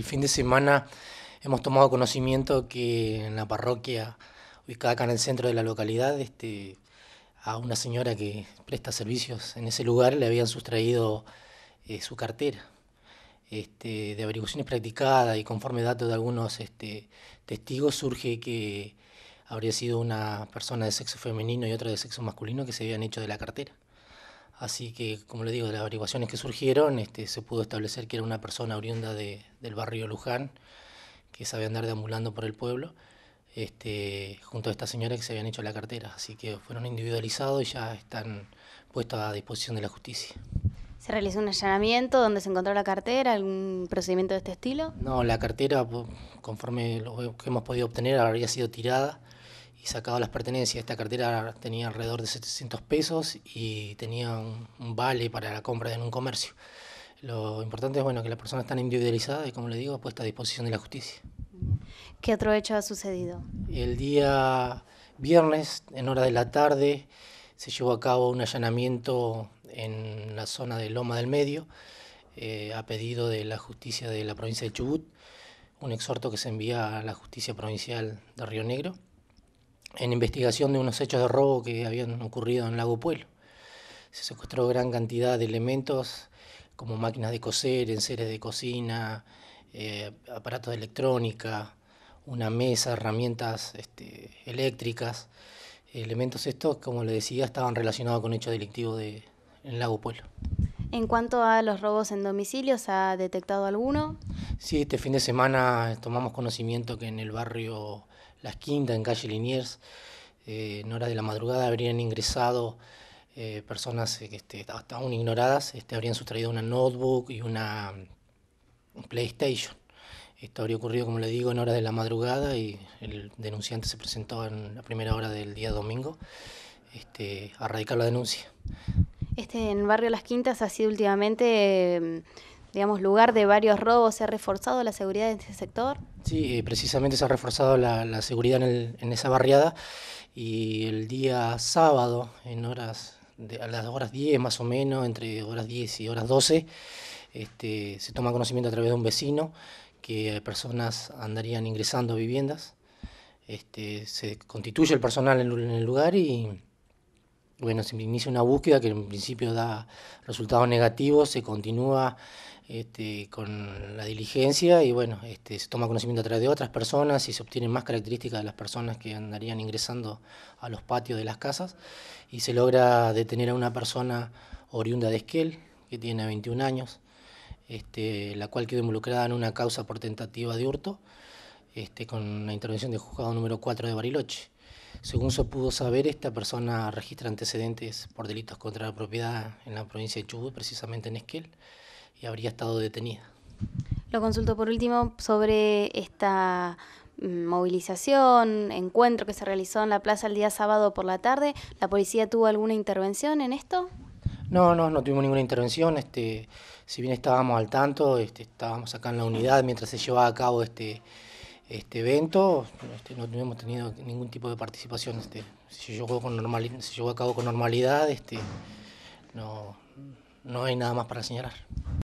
el fin de semana hemos tomado conocimiento que en la parroquia ubicada acá en el centro de la localidad, este, a una señora que presta servicios en ese lugar le habían sustraído eh, su cartera. Este, de averiguaciones practicadas y conforme datos de algunos este, testigos surge que habría sido una persona de sexo femenino y otra de sexo masculino que se habían hecho de la cartera. Así que, como le digo, de las averiguaciones que surgieron, este, se pudo establecer que era una persona oriunda del barrio Luján, que sabía andar deambulando por el pueblo, este, junto a esta señora que se habían hecho la cartera. Así que fueron individualizados y ya están puestos a disposición de la justicia. ¿Se realizó un allanamiento donde se encontró la cartera? ¿Algún procedimiento de este estilo? No, la cartera, conforme lo que hemos podido obtener, habría sido tirada y sacado las pertenencias. Esta cartera tenía alrededor de 700 pesos y tenía un, vale para la compra en un comercio. Lo importante es bueno que las personas están individualizada y, como le digo, puesta a disposición de la justicia. ¿Qué otro hecho ha sucedido? El día viernes, en hora de la tarde, se llevó a cabo un allanamiento en la zona de Loma del Medio, eh, a pedido de la justicia de la provincia de Chubut, un exhorto que se envía a la justicia provincial de Río Negro en investigación de unos hechos de robo que habían ocurrido en Lago Pueblo. Se secuestró gran cantidad de elementos como máquinas de coser, enseres de cocina, eh, aparatos de electrónica, una mesa, herramientas este, eléctricas. Elementos estos, como le decía, estaban relacionados con hechos delictivos de, en Lago Pueblo. En cuanto a los robos en domicilios, ¿ha detectado alguno? Sí, este fin de semana tomamos conocimiento que en el barrio las Quintas, en calle Liniers. Eh, en hora de la madrugada habrían ingresado eh, personas eh, que estaban aún ignoradas, este, habrían sustraído una notebook y una un PlayStation. Esto habría ocurrido, como le digo, en hora de la madrugada y el denunciante se presentó en la primera hora del día domingo este, a radicar la denuncia. Este en Barrio Las Quintas ha sido últimamente em, digamos, lugar de varios robos, ¿se ha reforzado la seguridad en ese sector? Sí, eh, precisamente se ha reforzado la, seguridad en, esa barriada y el día sábado, en horas a las horas 10 más o menos, entre horas 10 y horas 12, este, se toma conocimiento a través de un vecino que personas andarían ingresando a viviendas. Este, se constituye el personal en el lugar y bueno, se inicia una búsqueda que en principio da resultados negativos, se continúa este, con la diligencia y bueno, este, se toma conocimiento a través de otras personas y se obtienen más características de las personas que andarían ingresando a los patios de las casas y se logra detener a una persona oriunda de Esquel, que tiene 21 años, este, la cual quedó involucrada en una causa por tentativa de hurto, con la intervención del juzgado número 4 de Bariloche. Según se pudo saber, esta persona registra antecedentes por delitos contra la propiedad en la provincia de Chubut, precisamente en Esquel, y habría estado detenida. Lo consulto por último sobre esta mm, movilización, encuentro que se realizó en la plaza el día sábado por la tarde. ¿La policía tuvo alguna intervención en esto? No, no, no tuvimos ninguna intervención. Este, si bien estábamos al tanto, este, estábamos acá en la unidad mientras se llevaba a cabo este, este evento, este, no hemos tenido ningún tipo de participación. Este, se, acabo con a con normalidad, este, no hay nada más para señalar.